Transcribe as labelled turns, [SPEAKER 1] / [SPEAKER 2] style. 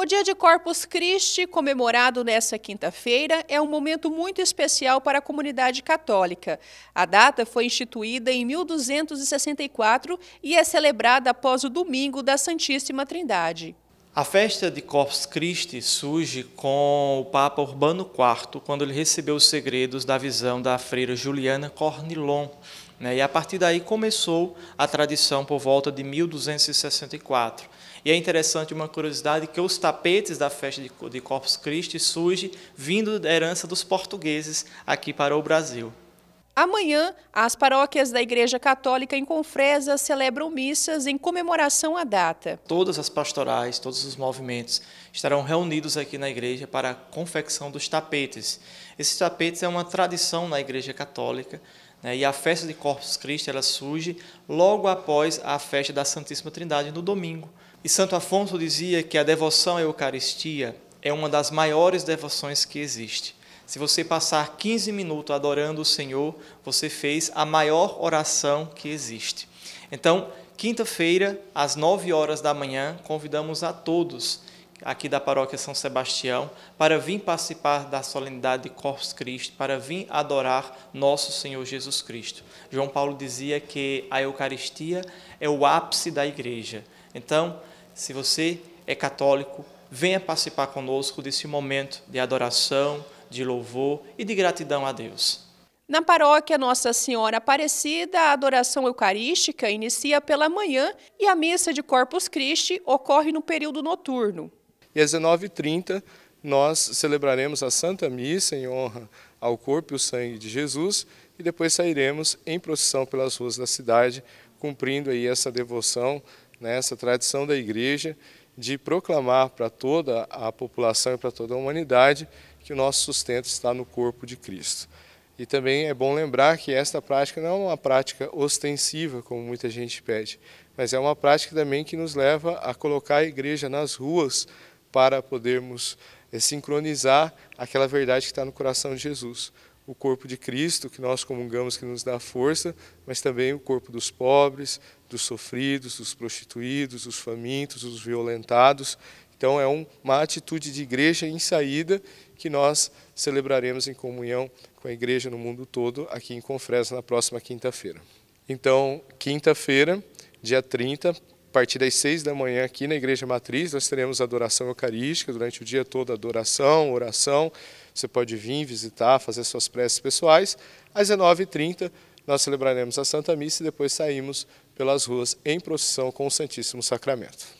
[SPEAKER 1] O dia de Corpus Christi, comemorado nesta quinta-feira, é um momento muito especial para a comunidade católica. A data foi instituída em 1264 e é celebrada após o domingo da Santíssima Trindade.
[SPEAKER 2] A festa de Corpus Christi surge com o Papa Urbano IV, quando ele recebeu os segredos da visão da freira Juliana Cornilon. Né? E a partir daí começou a tradição por volta de 1264. E é interessante uma curiosidade que os tapetes da festa de Corpus Christi surge vindo da herança dos portugueses aqui para o Brasil.
[SPEAKER 1] Amanhã, as paróquias da Igreja Católica em Confresa celebram missas em comemoração à data.
[SPEAKER 2] Todas as pastorais, todos os movimentos estarão reunidos aqui na igreja para a confecção dos tapetes. Esses tapetes é uma tradição na Igreja Católica né, e a festa de Corpus Christi ela surge logo após a festa da Santíssima Trindade no domingo. E Santo Afonso dizia que a devoção à Eucaristia é uma das maiores devoções que existe. Se você passar 15 minutos adorando o Senhor, você fez a maior oração que existe. Então, quinta-feira, às 9 horas da manhã, convidamos a todos aqui da paróquia São Sebastião para vir participar da solenidade de Corpus Christi, para vir adorar nosso Senhor Jesus Cristo. João Paulo dizia que a Eucaristia é o ápice da igreja. Então, se você é católico, venha participar conosco desse momento de adoração, de louvor e de gratidão a Deus.
[SPEAKER 1] Na paróquia Nossa Senhora Aparecida, a adoração eucarística inicia pela manhã e a missa de Corpus Christi ocorre no período noturno.
[SPEAKER 3] E às 19h30 nós celebraremos a Santa Missa em honra ao corpo e o sangue de Jesus e depois sairemos em procissão pelas ruas da cidade, cumprindo aí essa devoção, né, essa tradição da igreja de proclamar para toda a população e para toda a humanidade que o nosso sustento está no corpo de Cristo. E também é bom lembrar que esta prática não é uma prática ostensiva, como muita gente pede, mas é uma prática também que nos leva a colocar a igreja nas ruas para podermos eh, sincronizar aquela verdade que está no coração de Jesus. O corpo de Cristo, que nós comungamos, que nos dá força, mas também o corpo dos pobres, dos sofridos, dos prostituídos, dos famintos, dos violentados, então é um, uma atitude de igreja em saída que nós celebraremos em comunhão com a igreja no mundo todo aqui em Confresa na próxima quinta-feira. Então, quinta-feira, dia 30, a partir das 6 da manhã aqui na Igreja Matriz, nós teremos adoração eucarística durante o dia todo, adoração, oração. Você pode vir visitar, fazer suas preces pessoais. Às 19h30, nós celebraremos a Santa Missa e depois saímos pelas ruas em procissão com o Santíssimo Sacramento.